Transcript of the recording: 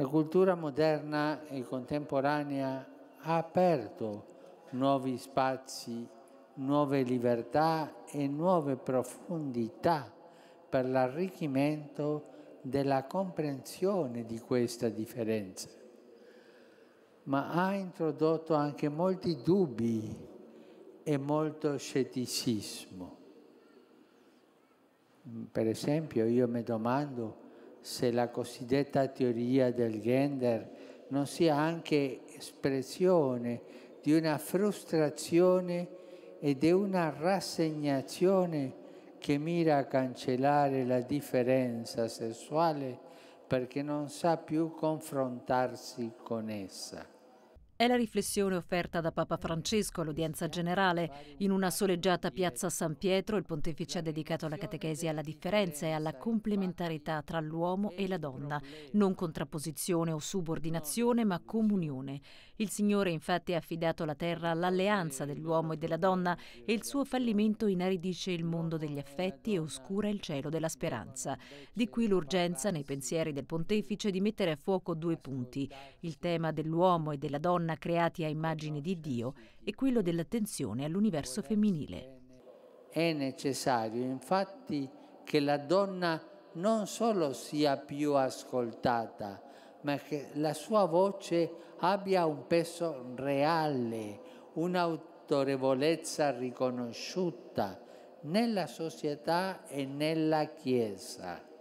La cultura moderna e contemporanea ha aperto nuovi spazi, nuove libertà e nuove profondità per l'arricchimento della comprensione di questa differenza, ma ha introdotto anche molti dubbi e molto scetticismo. Per esempio io mi domando se la cosiddetta teoria del gender non sia anche espressione di una frustrazione e di una rassegnazione che mira a cancellare la differenza sessuale perché non sa più confrontarsi con essa. È la riflessione offerta da Papa Francesco all'udienza generale. In una soleggiata piazza San Pietro il pontefice ha dedicato la catechesi alla differenza e alla complementarità tra l'uomo e la donna, non contrapposizione o subordinazione ma comunione. Il Signore infatti ha affidato la terra all'alleanza dell'uomo e della donna e il suo fallimento inaridisce il mondo degli affetti e oscura il cielo della speranza. Di qui l'urgenza nei pensieri del pontefice di mettere a fuoco due punti, il tema dell'uomo e della donna donna creati a immagine di Dio e quello dell'attenzione all'universo femminile. È necessario infatti che la donna non solo sia più ascoltata, ma che la sua voce abbia un peso reale, un'autorevolezza riconosciuta nella società e nella Chiesa.